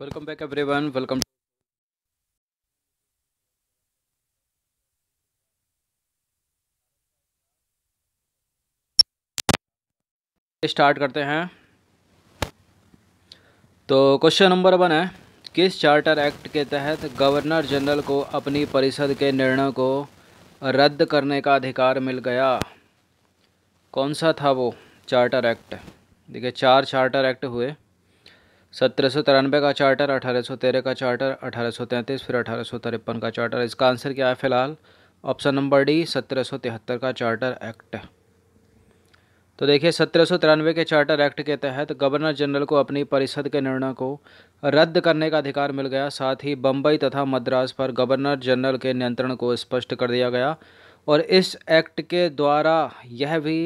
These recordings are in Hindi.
welcome back everyone welcome start करते हैं तो क्वेश्चन नंबर वन है किस चार्टर एक्ट के तहत गवर्नर जनरल को अपनी परिषद के निर्णय को रद्द करने का अधिकार मिल गया कौन सा था वो चार्टर एक्ट देखिए चार चार्टर एक्ट हुए सत्रह सौ तिरानवे का चार्टर अठारह सौ तेरह का चार्टर अठारह सौ तैंतीस फिर अठारह सौ तिरपन का चार्टर इसका आंसर क्या है फिलहाल ऑप्शन नंबर डी सत्रह सौ तिहत्तर का चार्टर एक्ट तो देखिए सत्रह सौ तिरानवे के चार्टर एक्ट के तहत गवर्नर जनरल को अपनी परिषद के निर्णय को रद्द करने का अधिकार मिल गया साथ ही बम्बई तथा मद्रास पर गवर्नर जनरल के नियंत्रण को स्पष्ट कर दिया गया और इस एक्ट के द्वारा यह भी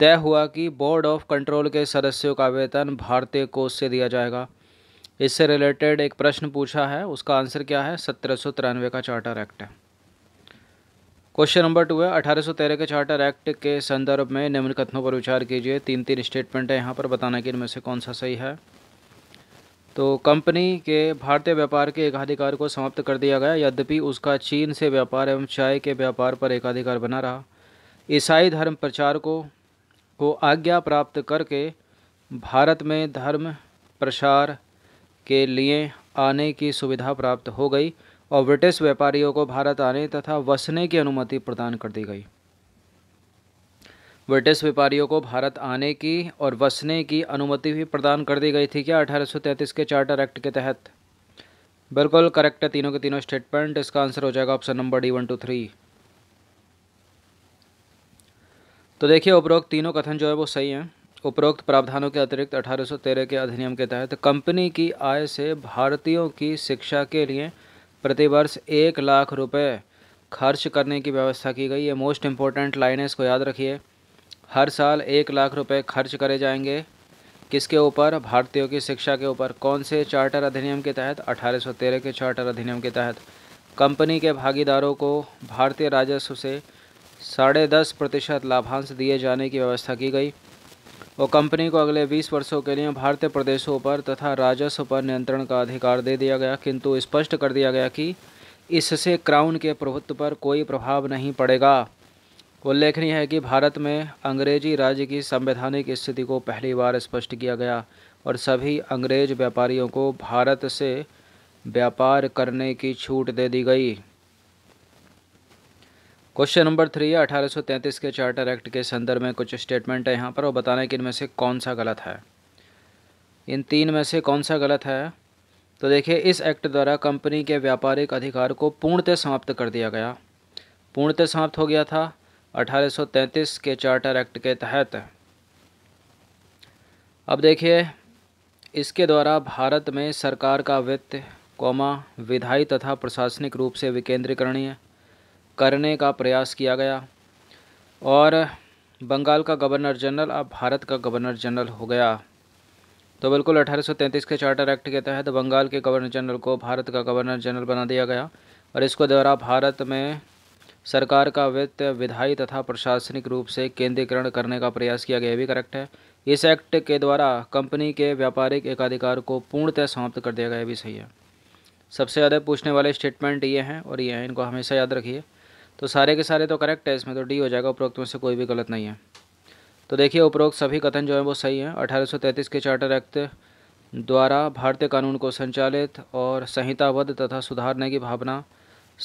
तय हुआ कि बोर्ड ऑफ कंट्रोल के सदस्यों का वेतन भारतीय कोष से दिया जाएगा इससे रिलेटेड एक प्रश्न पूछा है उसका आंसर क्या है सत्रह का चार्टर एक्ट है क्वेश्चन नंबर टू है अठारह के चार्टर एक्ट के संदर्भ में निम्न कथनों पर विचार कीजिए तीन तीन स्टेटमेंट है यहाँ पर बताना कि इनमें से कौन सा सही है तो कंपनी के भारतीय व्यापार के एकाधिकार को समाप्त कर दिया गया यद्यपि उसका चीन से व्यापार एवं चाय के व्यापार पर एकाधिकार बना रहा ईसाई धर्म प्रचार को को आज्ञा प्राप्त करके भारत में धर्म प्रसार के लिए आने की सुविधा प्राप्त हो गई और ब्रिटिश व्यापारियों को भारत आने तथा बसने की अनुमति प्रदान कर दी गई ब्रिटिश व्यापारियों को भारत आने की और बसने की अनुमति भी प्रदान कर दी गई थी क्या 1833 के चार्टर एक्ट के तहत बिल्कुल करेक्ट है तीनों के तीनों स्टेटमेंट इसका आंसर हो जाएगा option number D one two three तो देखिए उपरोक्त तीनों कथन जो है वो सही हैं उपरोक्त प्रावधानों के अतिरिक्त 1813 के अधिनियम के तहत कंपनी की आय से भारतीयों की शिक्षा के लिए प्रतिवर्ष एक लाख रुपए खर्च करने की व्यवस्था की गई है मोस्ट इम्पोर्टेंट लाइन है इसको याद रखिए हर साल एक लाख रुपए खर्च करे जाएंगे किसके ऊपर भारतीयों की शिक्षा के ऊपर कौन से चार्टर अधिनियम के तहत 1813 के चार्टर अधिनियम के तहत कंपनी के भागीदारों को भारतीय राजस्व से साढ़े दस प्रतिशत लाभांश दिए जाने की व्यवस्था की गई और कंपनी को अगले 20 वर्षों के लिए भारतीय प्रदेशों पर तथा राजस्व पर नियंत्रण का अधिकार दे दिया गया किंतु स्पष्ट कर दिया गया कि इससे क्राउन के प्रभुत्व पर कोई प्रभाव नहीं पड़ेगा उल्लेखनीय है कि भारत में अंग्रेजी राज्य की संवैधानिक स्थिति को पहली बार स्पष्ट किया गया और सभी अंग्रेज व्यापारियों को भारत से व्यापार करने की छूट दे दी गई क्वेश्चन नंबर थ्री है तैंतीस के चार्टर एक्ट के संदर्भ में कुछ स्टेटमेंट है यहाँ पर और बताना है कि इनमें से कौन सा गलत है इन तीन में से कौन सा गलत है तो देखिए इस एक्ट द्वारा कंपनी के व्यापारिक अधिकार को पूर्णतः समाप्त कर दिया गया पूर्णतः समाप्त हो गया था 1833 के चार्टर एक्ट के तहत अब देखिए इसके द्वारा भारत में सरकार का वित्त कौमा विधायी तथा प्रशासनिक रूप से विकेंद्रीकरणीय करने का प्रयास किया गया और बंगाल का गवर्नर जनरल अब भारत का गवर्नर जनरल हो गया तो बिल्कुल 1833 के चार्टर एक्ट के तहत बंगाल के गवर्नर जनरल को भारत का गवर्नर जनरल बना दिया गया और इसको द्वारा भारत में सरकार का वित्त विधायी तथा प्रशासनिक रूप से केंद्रीकरण करने का प्रयास किया गया भी करेक्ट है इस एक्ट के द्वारा कंपनी के व्यापारिक एकाधिकार को पूर्णतः समाप्त कर दिया गया भी सही है सबसे ज़्यादा पूछने वाले स्टेटमेंट ये हैं और ये हैं इनको हमेशा याद रखिए तो सारे के सारे तो करेक्ट है इसमें तो डी हो जाएगा उपरोक्त में से कोई भी गलत नहीं है तो देखिए उपरोक्त सभी कथन जो है वो सही हैं 1833 के चार्टर एक्ट द्वारा भारतीय कानून को संचालित और संहिताबद्ध तथा सुधारने की भावना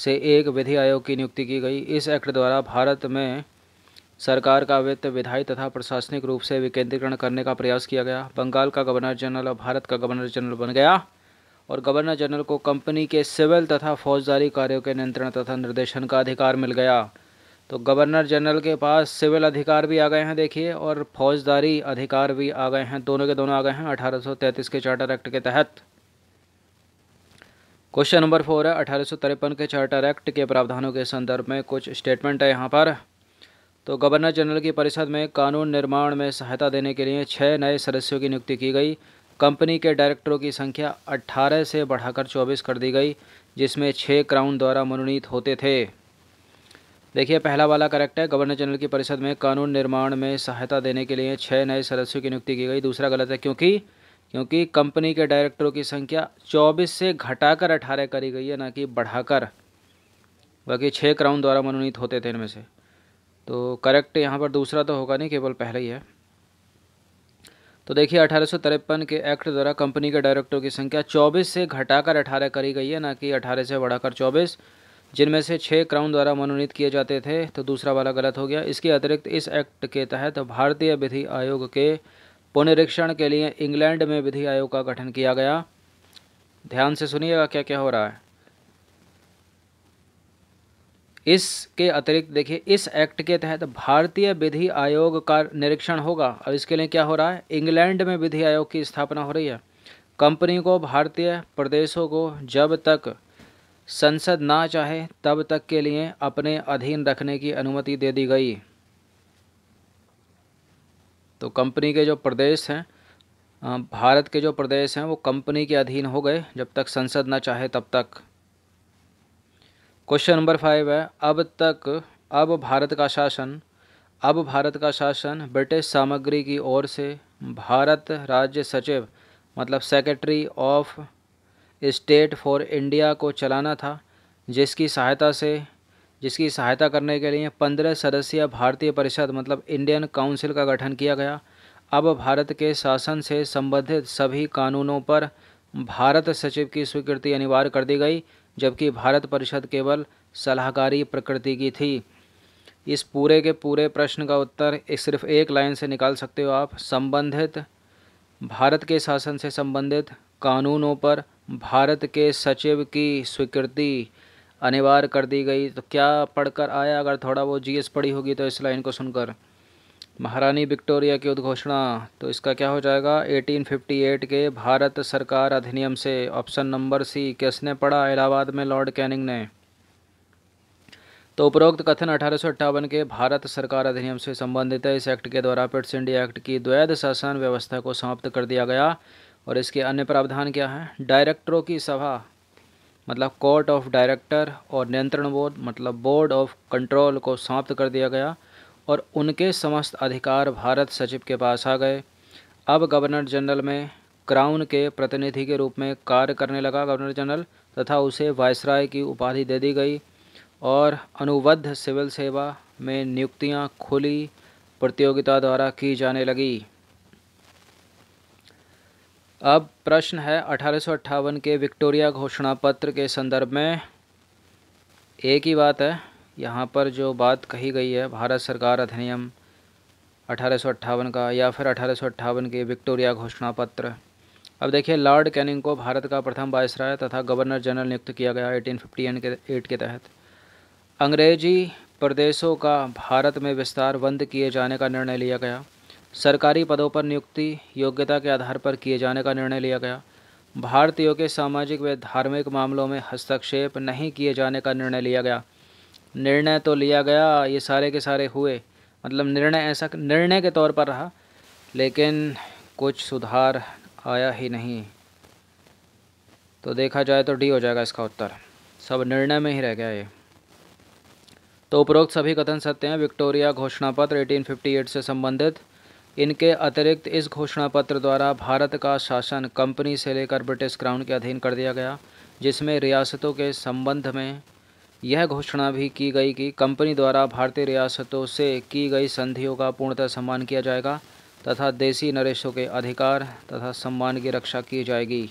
से एक विधि आयोग की नियुक्ति की गई इस एक्ट द्वारा भारत में सरकार का वित्त विधायी तथा प्रशासनिक रूप से विकेंद्रीकरण करने का प्रयास किया गया बंगाल का गवर्नर जनरल और भारत का गवर्नर जनरल बन गया और गवर्नर जनरल को कंपनी के सिविल तथा फौजदारी कार्यों के नियंत्रण तथा निर्देशन का अधिकार मिल गया तो गवर्नर जनरल के पास सिविल अधिकार भी आ गए हैं देखिए और फौजदारी अधिकार भी आ गए हैं दोनों के दोनों आ गए हैं 1833 के चार्टर एक्ट के तहत क्वेश्चन नंबर फोर है अठारह के चार्टर एक्ट के प्रावधानों के संदर्भ में कुछ स्टेटमेंट है यहाँ पर तो गवर्नर जनरल की परिषद में कानून निर्माण में सहायता देने के लिए छः नए सदस्यों की नियुक्ति की गई कंपनी के डायरेक्टरों की संख्या 18 से बढ़ाकर 24 कर दी गई जिसमें छः क्राउन द्वारा मनोनीत होते थे देखिए पहला वाला करेक्ट है गवर्नर जनरल की परिषद में कानून निर्माण में सहायता देने के लिए छः नए सदस्यों की नियुक्ति की गई दूसरा गलत है क्योंकि क्योंकि कंपनी के डायरेक्टरों की संख्या 24 से घटाकर 18 करी गई है ना कि बढ़ाकर बाकी छः क्राउन द्वारा मनोनीत होते थे इनमें से तो करेक्ट यहाँ पर दूसरा तो होगा नहीं केवल पहला ही है तो देखिए अठारह के एक्ट द्वारा कंपनी के डायरेक्टर की संख्या 24 से घटाकर 18 करी गई है ना कि 18 से बढ़ाकर 24 जिनमें से छः क्राउन द्वारा मनोनीत किए जाते थे तो दूसरा वाला गलत हो गया इसके अतिरिक्त इस एक्ट के तहत तो भारतीय विधि आयोग के पुनरीक्षण के लिए इंग्लैंड में विधि आयोग का गठन किया गया ध्यान से सुनिएगा क्या क्या हो रहा है इसके अतिरिक्त देखिए इस एक्ट के तहत भारतीय विधि आयोग का निरीक्षण होगा अब इसके लिए क्या हो रहा है इंग्लैंड में विधि आयोग की स्थापना हो रही है कंपनी को भारतीय प्रदेशों को जब तक संसद ना चाहे तब तक के लिए अपने अधीन रखने की अनुमति दे दी गई तो कंपनी के जो प्रदेश हैं भारत के जो प्रदेश हैं वो कंपनी के अधीन हो गए जब तक संसद ना चाहे तब तक क्वेश्चन नंबर फाइव है अब तक अब भारत का शासन अब भारत का शासन ब्रिटिश सामग्री की ओर से भारत राज्य सचिव मतलब secretary of state for India को चलाना था जिसकी सहायता से जिसकी सहायता करने के लिए पंद्रह सदस्यीय भारतीय परिषद मतलब इंडियन काउंसिल का गठन किया गया अब भारत के शासन से संबंधित सभी कानूनों पर भारत सचिव की स्वीकृति अनिवार्य कर दी गई जबकि भारत परिषद केवल सलाहकारी प्रकृति की थी इस पूरे के पूरे प्रश्न का उत्तर एक सिर्फ एक लाइन से निकाल सकते हो आप संबंधित भारत के शासन से संबंधित कानूनों पर भारत के सचिव की स्वीकृति अनिवार्य कर दी गई तो क्या पढ़कर आया अगर थोड़ा वो जीएस पढ़ी होगी तो इस लाइन को सुनकर महारानी विक्टोरिया की उद्घोषणा तो इसका क्या हो जाएगा 1858 के भारत सरकार अधिनियम से ऑप्शन नंबर सी किसने पढ़ा इलाहाबाद में लॉर्ड कैनिंग ने तो उपरोक्त कथन अठारह के भारत सरकार अधिनियम से संबंधित है इस एक्ट के द्वारा पिट्स इंडिया एक्ट की द्वैध शासन व्यवस्था को समाप्त कर दिया गया और इसके अन्य प्रावधान क्या हैं डायरेक्टरों की सभा मतलब कोर्ट ऑफ डायरेक्टर और नियंत्रण बोर्ड मतलब बोर्ड ऑफ कंट्रोल को समाप्त कर दिया गया और उनके समस्त अधिकार भारत सचिव के पास आ गए अब गवर्नर जनरल में क्राउन के प्रतिनिधि के रूप में कार्य करने लगा गवर्नर जनरल तथा उसे वायसराय की उपाधि दे दी गई और अनुबद्ध सिविल सेवा में नियुक्तियां खुली प्रतियोगिता द्वारा की जाने लगी अब प्रश्न है अठारह के विक्टोरिया घोषणा पत्र के संदर्भ में एक ही बात है यहाँ पर जो बात कही गई है भारत सरकार अधिनियम अठारह का या फिर अठारह के विक्टोरिया घोषणा पत्र अब देखिए लॉर्ड कैनिंग को भारत का प्रथम वायसराय तथा गवर्नर जनरल नियुक्त किया गया एटीन फिफ्टी के एट के तहत अंग्रेजी प्रदेशों का भारत में विस्तार बंद किए जाने का निर्णय लिया गया सरकारी पदों पर नियुक्ति योग्यता के आधार पर किए जाने का निर्णय लिया गया भारतीयों के सामाजिक व धार्मिक मामलों में हस्तक्षेप नहीं किए जाने का निर्णय लिया गया निर्णय तो लिया गया ये सारे के सारे हुए मतलब निर्णय ऐसा निर्णय के तौर पर रहा लेकिन कुछ सुधार आया ही नहीं तो देखा जाए तो डी हो जाएगा इसका उत्तर सब निर्णय में ही रह गया ये तो उपरोक्त सभी कथन सत्य हैं विक्टोरिया घोषणा पत्र 1858 से संबंधित इनके अतिरिक्त इस घोषणा पत्र द्वारा भारत का शासन कंपनी से लेकर ब्रिटिश क्राउन के अधीन कर दिया गया जिसमें रियासतों के संबंध में यह घोषणा भी की गई कि कंपनी द्वारा भारतीय रियासतों से की गई संधियों का पूर्णतः सम्मान किया जाएगा तथा देसी नरेशों के अधिकार तथा सम्मान की रक्षा की जाएगी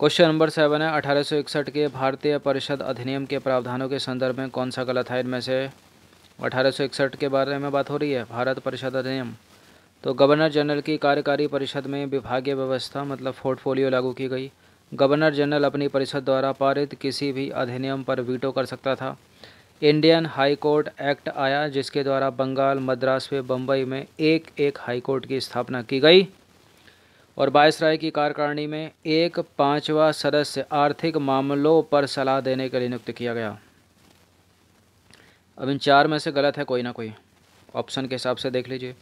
क्वेश्चन नंबर सेवन है अठारह के भारतीय परिषद अधिनियम के प्रावधानों के संदर्भ में कौन सा गलत है इनमें से अठारह के बारे में बात हो रही है भारत परिषद अधिनियम तो गवर्नर जनरल की कार्यकारी परिषद में विभागीय व्यवस्था मतलब पोर्टफोलियो लागू की गई गवर्नर जनरल अपनी परिषद द्वारा पारित किसी भी अधिनियम पर वीटो कर सकता था इंडियन हाई कोर्ट एक्ट आया जिसके द्वारा बंगाल मद्रास व बम्बई में एक एक हाई कोर्ट की स्थापना की गई और राय की कार्यकारिणी में एक पाँचवा सदस्य आर्थिक मामलों पर सलाह देने के लिए नियुक्त किया गया अब इन चार में से गलत है कोई ना कोई ऑप्शन के हिसाब से देख लीजिए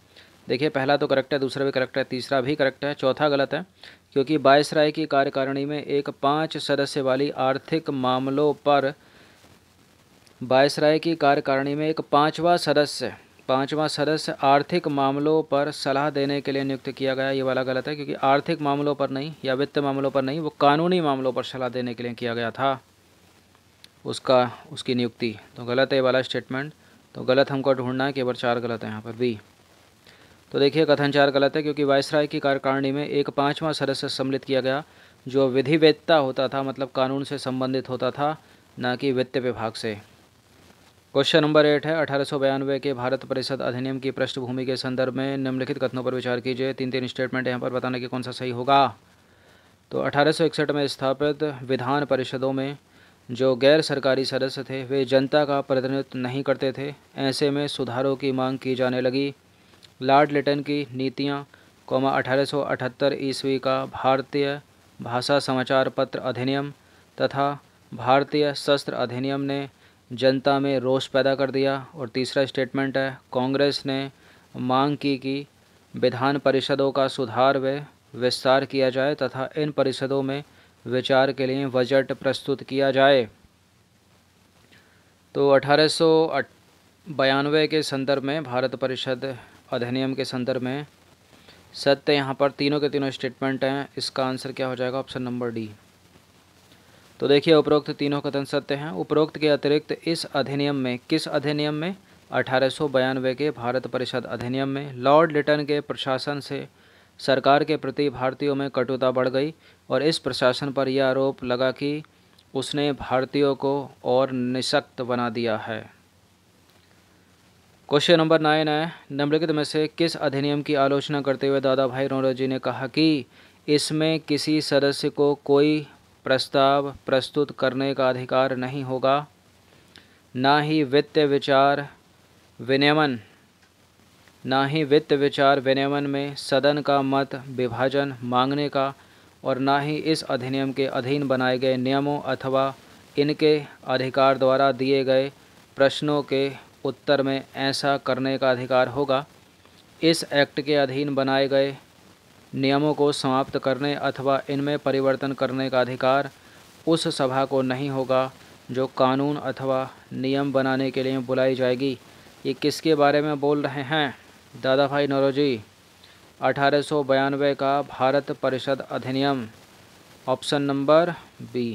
देखिए पहला तो करेक्ट है दूसरा भी करेक्ट है तीसरा भी करेक्ट है चौथा गलत है क्योंकि बायसराय की कार्यकारिणी में एक पाँच सदस्य वाली आर्थिक मामलों पर बायसराय की कार्यकारिणी में एक पाँचवा सदस्य पाँचवा सदस्य आर्थिक मामलों पर सलाह देने के लिए नियुक्त किया गया ये वाला गलत है क्योंकि आर्थिक मामलों पर नहीं या वित्त मामलों पर नहीं वो कानूनी मामलों पर सलाह देने के लिए किया गया था उसका उसकी नियुक्ति तो गलत है वाला स्टेटमेंट तो गलत हमको ढूंढना है कि अब चार गलत है यहाँ पर बी तो देखिए कथनचार गलत है क्योंकि वायसराय की कार्यकारिणी में एक पाँचवां सदस्य सम्मिलित किया गया जो विधिवेत्ता होता था मतलब कानून से संबंधित होता था ना कि वित्त विभाग से क्वेश्चन नंबर एट है अठारह के भारत परिषद अधिनियम की पृष्ठभूमि के संदर्भ में निम्नलिखित कथनों पर विचार कीजिए तीन तीन स्टेटमेंट यहाँ पर बताने की कौन सा सही होगा तो अठारह में स्थापित विधान परिषदों में जो गैर सरकारी सदस्य थे वे जनता का प्रतिनिधित्व नहीं करते थे ऐसे में सुधारों की मांग की जाने लगी लॉर्ड लिटन की नीतियाँ कौमा अठारह ईस्वी का भारतीय भाषा समाचार पत्र अधिनियम तथा भारतीय शस्त्र अधिनियम ने जनता में रोष पैदा कर दिया और तीसरा स्टेटमेंट है कांग्रेस ने मांग की कि विधान परिषदों का सुधार व विस्तार किया जाए तथा इन परिषदों में विचार के लिए बजट प्रस्तुत किया जाए तो अठारह बयानवे के संदर्भ में भारत परिषद अधिनियम के संदर्भ में सत्य यहाँ पर तीनों के तीनों स्टेटमेंट हैं इसका आंसर क्या हो जाएगा ऑप्शन नंबर डी तो देखिए उपरोक्त तीनों कथन सत्य हैं उपरोक्त के अतिरिक्त इस अधिनियम में किस अधिनियम में अठारह के भारत परिषद अधिनियम में लॉर्ड लिटन के प्रशासन से सरकार के प्रति भारतीयों में कटुता बढ़ गई और इस प्रशासन पर यह आरोप लगा कि उसने भारतीयों को और निशक्त बना दिया है क्वेश्चन नंबर नाइन है निम्नलिखित में से किस अधिनियम की आलोचना करते हुए दादा भाई जी ने कहा कि इसमें किसी सदस्य को कोई प्रस्ताव प्रस्तुत करने का अधिकार नहीं होगा ना ही वित्त विचार विनियमन ना ही वित्त विचार विनियमन में सदन का मत विभाजन मांगने का और ना ही इस अधिनियम के अधीन बनाए गए नियमों अथवा इनके अधिकार द्वारा दिए गए प्रश्नों के उत्तर में ऐसा करने का अधिकार होगा इस एक्ट के अधीन बनाए गए नियमों को समाप्त करने अथवा इनमें परिवर्तन करने का अधिकार उस सभा को नहीं होगा जो कानून अथवा नियम बनाने के लिए बुलाई जाएगी ये किसके बारे में बोल रहे हैं दादा भाई नरोजी अठारह का भारत परिषद अधिनियम ऑप्शन नंबर बी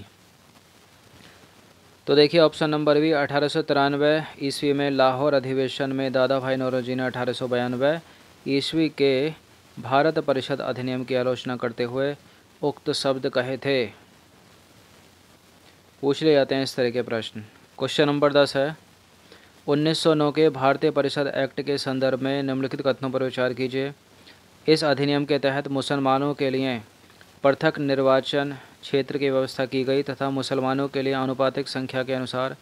तो देखिए ऑप्शन नंबर बी अठारह ईस्वी में लाहौर अधिवेशन में दादा भाई नौरोजी ने अठारह ईस्वी के भारत परिषद अधिनियम की आलोचना करते हुए उक्त शब्द कहे थे पूछ ले जाते हैं इस तरह के प्रश्न क्वेश्चन नंबर दस है 1909 के भारतीय परिषद एक्ट के संदर्भ में निम्नलिखित कथनों पर विचार कीजिए इस अधिनियम के तहत मुसलमानों के लिए पृथक निर्वाचन क्षेत्र की व्यवस्था की गई तथा मुसलमानों के लिए आनुपातिक संख्या के अनुसार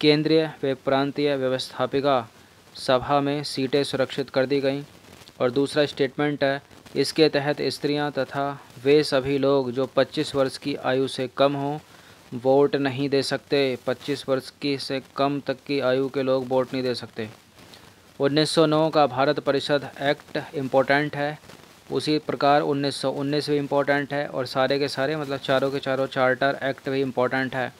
केंद्रीय व प्रांतीय व्यवस्थापिका सभा में सीटें सुरक्षित कर दी गईं और दूसरा स्टेटमेंट है इसके तहत स्त्रियां तथा वे सभी लोग जो 25 वर्ष की आयु से कम हों वोट नहीं दे सकते 25 वर्ष की से कम तक की आयु के लोग वोट नहीं दे सकते 1909 का भारत परिषद एक्ट इम्पोर्टेंट है उसी प्रकार उन्नीस सौ उन्नीस भी इम्पोर्टेंट है और सारे के सारे मतलब चारों के चारों चार्टर एक्ट भी इम्पोर्टेंट है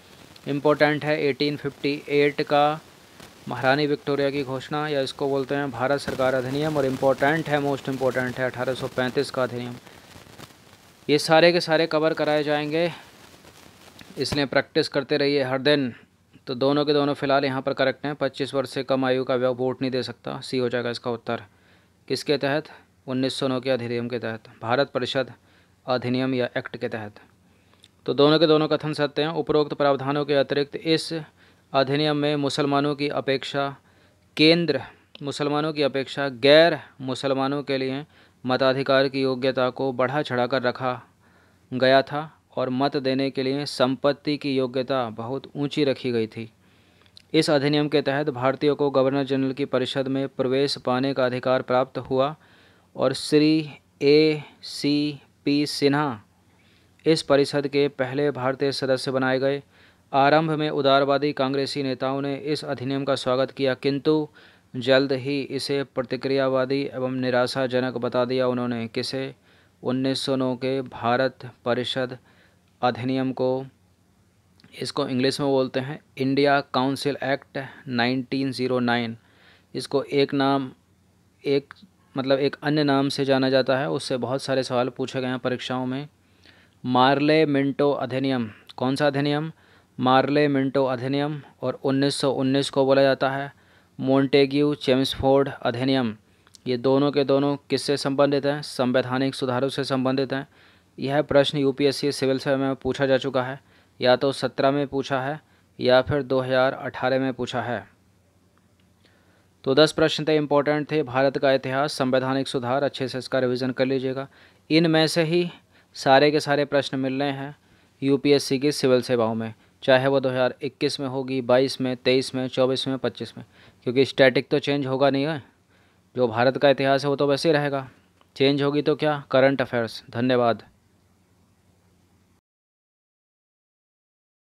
इम्पोर्टेंट है 1858 का महारानी विक्टोरिया की घोषणा या इसको बोलते हैं भारत सरकार अधिनियम और इम्पोर्टेंट है मोस्ट इम्पोर्टेंट है 1835 का अधिनियम ये सारे के सारे कवर कराए जाएंगे इसलिए प्रैक्टिस करते रहिए हर दिन तो दोनों के दोनों फिलहाल यहाँ पर करेक्ट हैं पच्चीस वर्ष से कम आयु का वोट नहीं दे सकता सी हो जाएगा इसका उत्तर किसके तहत उन्नीस के अधिनियम के तहत भारत परिषद अधिनियम या एक्ट के तहत तो दोनों के दोनों कथन सत्य हैं उपरोक्त प्रावधानों के अतिरिक्त इस अधिनियम में मुसलमानों की अपेक्षा केंद्र मुसलमानों की अपेक्षा गैर मुसलमानों के लिए मताधिकार की योग्यता को बढ़ा चढ़ाकर रखा गया था और मत देने के लिए संपत्ति की योग्यता बहुत ऊंची रखी गई थी इस अधिनियम के तहत भारतीयों को गवर्नर जनरल की परिषद में प्रवेश पाने का अधिकार प्राप्त हुआ और Shri A C P Sinha इस परिषद के पहले भारतीय सदस्य बनाए गए आरंभ में उदारवादी कांग्रेसी नेताओं ने इस अधिनियम का स्वागत किया किंतु जल्द ही इसे प्रतिक्रियावादी एवं निराशाजनक बता दिया उन्होंने किसे उन्नीस के भारत परिषद अधिनियम को इसको इंग्लिश में बोलते हैं इंडिया काउंसिल एक्ट 1909 इसको एक नाम एक मतलब एक अन्य नाम से जाना जाता है उससे बहुत सारे सवाल पूछे गए हैं परीक्षाओं में मार्ले मिंटो अधिनियम कौन सा अधिनियम मार्ले मिंटो अधिनियम और 1919 को बोला जाता है मोंटेग्यू चेम्सफोर्ड अधिनियम ये दोनों के दोनों किससे संबंधित हैं संवैधानिक सुधारों से संबंधित हैं यह प्रश्न यू सिविल सेवा में पूछा जा चुका है या तो सत्रह में पूछा है या फिर दो में पूछा है तो दस प्रश्न थे इम्पोर्टेंट थे भारत का इतिहास संवैधानिक सुधार अच्छे से इसका रिविज़न कर लीजिएगा इन में से ही सारे के सारे प्रश्न मिल रहे हैं यूपीएससी की सिविल सेवाओं में चाहे वो 2021 में होगी 22 में 23 में 24 में 25 में क्योंकि स्टैटिक तो चेंज होगा नहीं है जो भारत का इतिहास है वो तो वैसे ही रहेगा चेंज होगी तो क्या करंट अफेयर्स धन्यवाद